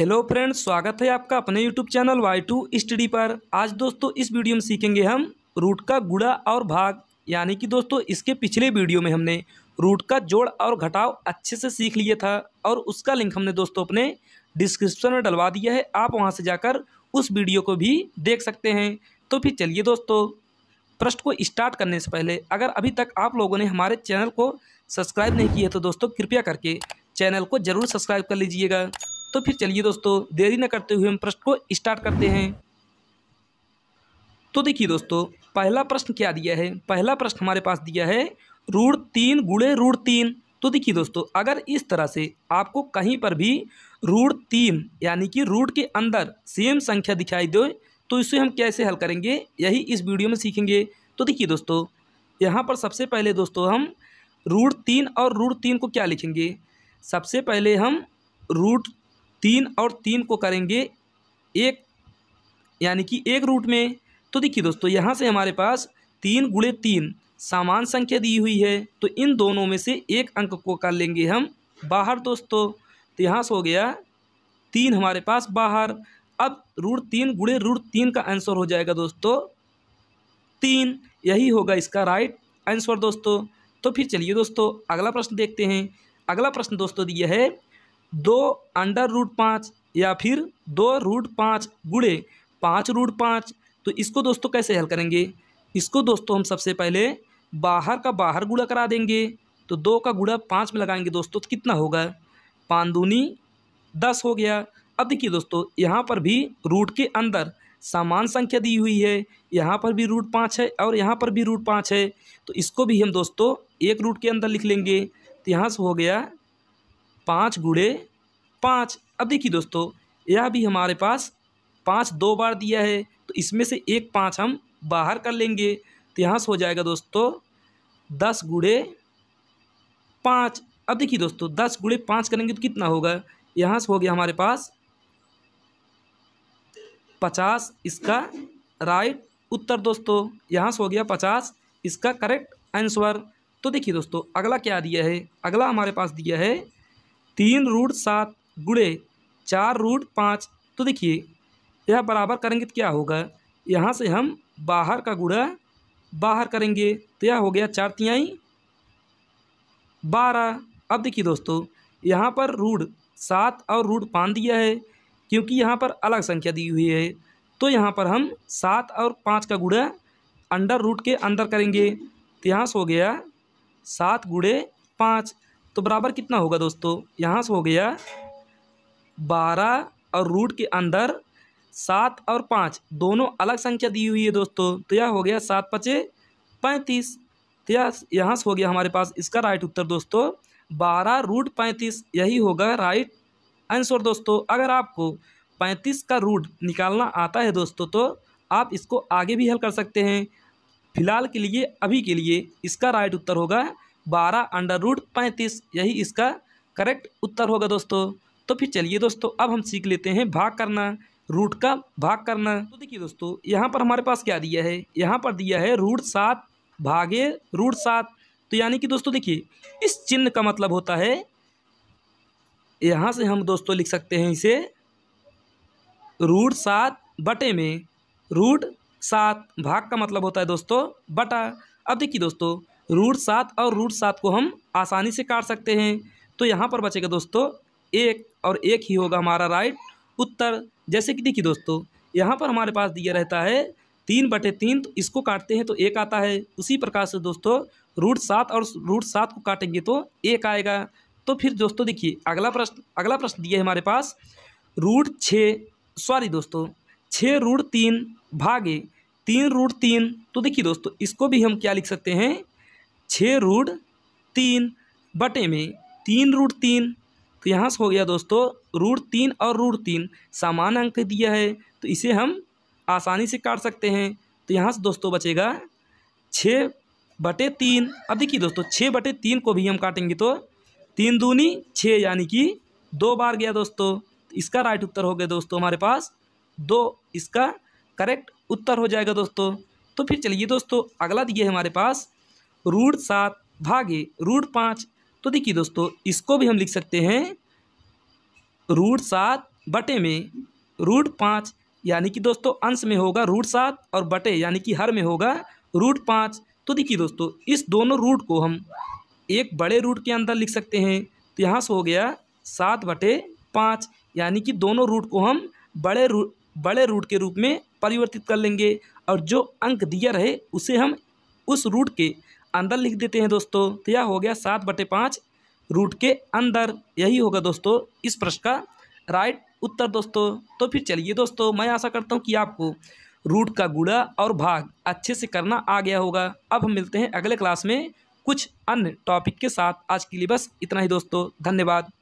hello friends स्वागत है आपका अपने YouTube channel Y to study पर आज दोस्तों इस वीडियो में सीखेंगे हम रूट का गुड़ा और भाग यानी कि दोस्तों इसके पिछले वीडियो में हमने रूट का जोड़ और घटाव अच्छे से सीख लिया था और उसका लिंक हमने दोस्तों अपने डिस्क्रिप्शन में डलवा दिया है आप वहाँ से जाकर उस वीडियो को भी देख सकते हैं तो फिर चलिए दोस्तों प्रश्न को स्टार्ट करने से पहले अगर अभी तक आप लोगों ने हमारे चैनल को सब्सक्राइब नहीं किया तो दोस्तों कृपया करके चैनल को जरूर सब्सक्राइब कर लीजिएगा तो फिर चलिए दोस्तों देरी न करते हुए हम प्रश्न को स्टार्ट करते हैं तो देखिए दोस्तों पहला प्रश्न क्या दिया है पहला प्रश्न हमारे पास दिया है रूढ़ तीन गुड़े रूढ़ तीन तो देखिए दोस्तों अगर इस तरह से आपको कहीं पर भी रूट तीन यानी कि रूट के अंदर सेम संख्या दिखाई दे तो इसे हम कैसे हल करेंगे यही इस वीडियो में सीखेंगे तो देखिए दोस्तों यहाँ पर सबसे पहले दोस्तों हम रूट तीन और रूट तीन को क्या लिखेंगे सबसे पहले हम रूट तीन और तीन को करेंगे एक यानी कि एक रूट में तो देखिए दोस्तों यहाँ से हमारे पास तीन गुड़े तीन सामान संख्या दी हुई है तो इन दोनों में से एक अंक को कर लेंगे हम बाहर दोस्तों तो यहाँ से हो गया तीन हमारे पास बाहर अब रूट तीन गुड़े रूट तीन का आंसर हो जाएगा दोस्तों तीन यही होगा इसका राइट आंसर दोस्तों तो फिर चलिए दोस्तों अगला प्रश्न देखते हैं अगला प्रश्न दोस्तों दिया है दो अंडर रूट पाँच या फिर दो रूट पाँच गुड़े पाँच रूट पाँच तो इसको दोस्तों कैसे हल करेंगे इसको दोस्तों हम सबसे पहले बाहर का बाहर गुड़ा करा देंगे तो दो का गुड़ा पाँच में लगाएंगे दोस्तों तो कितना होगा पाँच दूनी दस हो गया अब देखिए दोस्तों यहाँ पर भी रूट के अंदर समान संख्या दी हुई है यहाँ पर भी रूट पाँच है और यहाँ पर भी रूट पाँच है तो इसको भी हम दोस्तों एक रूट के अंदर लिख लेंगे तो यहाँ से हो गया पाँच गुड़े पाँच अब देखिए दोस्तों यह भी हमारे पास पाँच दो बार दिया है तो इसमें से एक पाँच हम बाहर कर लेंगे तो यहाँ से हो जाएगा दोस्तों दस गुड़े पाँच अब देखिए दोस्तों दस गुड़े पाँच करेंगे तो कितना होगा यहाँ से हो गया हमारे पास पचास इसका राइट उत्तर दोस्तों यहाँ से हो गया पचास इसका करेक्ट आंसर तो देखिए दोस्तों अगला क्या दिया है अगला हमारे पास दिया है तीन रूट सात गुड़े चार रूट पाँच तो देखिए यह बराबर करेंगे तो क्या होगा यहाँ से हम बाहर का गुड़ा बाहर करेंगे तो यह हो गया चार तियाई बारह अब देखिए दोस्तों यहाँ पर रूट सात और रूट पाँच दिया है क्योंकि यहाँ पर अलग संख्या दी हुई है तो यहाँ पर हम सात और पाँच का गुड़ा अंडर रूट के अंदर करेंगे तो यहाँ से हो गया सात गुड़े पाँच तो बराबर कितना होगा दोस्तों यहाँ से हो गया बारह और रूट के अंदर सात और पाँच दोनों अलग संख्या दी हुई है दोस्तों तो यह हो गया सात पचे पैंतीस तो यह यहाँ से हो गया हमारे पास इसका राइट उत्तर दोस्तों बारह रूट पैंतीस यही होगा राइट आंसर दोस्तों अगर आपको पैंतीस का रूट निकालना आता है दोस्तों तो आप इसको आगे भी हल कर सकते हैं फिलहाल के लिए अभी के लिए इसका राइट उत्तर होगा बारह अंडर रूट पैंतीस यही इसका करेक्ट उत्तर होगा दोस्तों तो फिर चलिए दोस्तों अब हम सीख लेते हैं भाग करना रूट का भाग करना तो देखिए दोस्तों यहाँ पर हमारे पास क्या दिया है यहाँ पर दिया है रूट सात भागे रूट सात तो यानी कि दोस्तों देखिए इस चिन्ह का मतलब होता है यहाँ से हम दोस्तों लिख सकते हैं इसे रूट सात बटे में रूट सात भाग का मतलब होता है दोस्तों बटा अब देखिए दोस्तों रूट सात और रूट सात को हम आसानी से काट सकते हैं तो यहाँ पर बचेगा दोस्तों एक और एक ही होगा हमारा राइट उत्तर जैसे कि देखिए दोस्तों यहाँ पर हमारे पास दिया रहता है तीन बटे तीन तो इसको काटते हैं तो एक आता है उसी प्रकार से दोस्तों रूट सात और रूट सात को काटेंगे तो एक आएगा तो फिर दोस्तों देखिए अगला प्रश्न अगला प्रश्न दिया है हमारे पास रूट छः सॉरी दोस्तों छः रूट तीन भागे तीन रूट तीन तो देखिए दोस्तों इसको भी हम क्या लिख सकते हैं छः रूट तीन बटे में तीन रूट तीन तो यहाँ से हो गया दोस्तों रूट तीन और रूट तीन सामान अंक दिया है तो इसे हम आसानी से काट सकते हैं तो यहाँ से दोस्तों बचेगा छः बटे तीन अब देखिए दोस्तों छः बटे तीन को भी हम काटेंगे तो तीन दूनी छः यानी कि दो बार गया दोस्तों तो इसका राइट उत्तर हो गया दोस्तों हमारे पास दो इसका करेक्ट उत्तर हो जाएगा दोस्तों तो फिर चलिए दोस्तों अगला दिए हमारे पास रूट सात भागे रूट पाँच तो देखिए दोस्तों इसको भी हम लिख सकते हैं रूट सात बटे में रूट पाँच यानी कि दोस्तों अंश में होगा रूट सात और बटे यानी कि हर में होगा रूट पाँच तो देखिए दोस्तों इस दोनों रूट को हम एक बड़े रूट के अंदर लिख सकते हैं तो यहाँ से हो गया सात बटे पाँच यानी कि दोनों रूट को हम बड़े रूट बड़े रूट के रूप में परिवर्तित कर लेंगे और जो अंक दिया रहे उसे हम उस रूट के अंदर लिख देते हैं दोस्तों तो यह हो गया सात बटे पाँच रूट के अंदर यही होगा दोस्तों इस प्रश्न का राइट उत्तर दोस्तों तो फिर चलिए दोस्तों मैं आशा करता हूँ कि आपको रूट का गुड़ा और भाग अच्छे से करना आ गया होगा अब हम मिलते हैं अगले क्लास में कुछ अन्य टॉपिक के साथ आज के लिए बस इतना ही दोस्तों धन्यवाद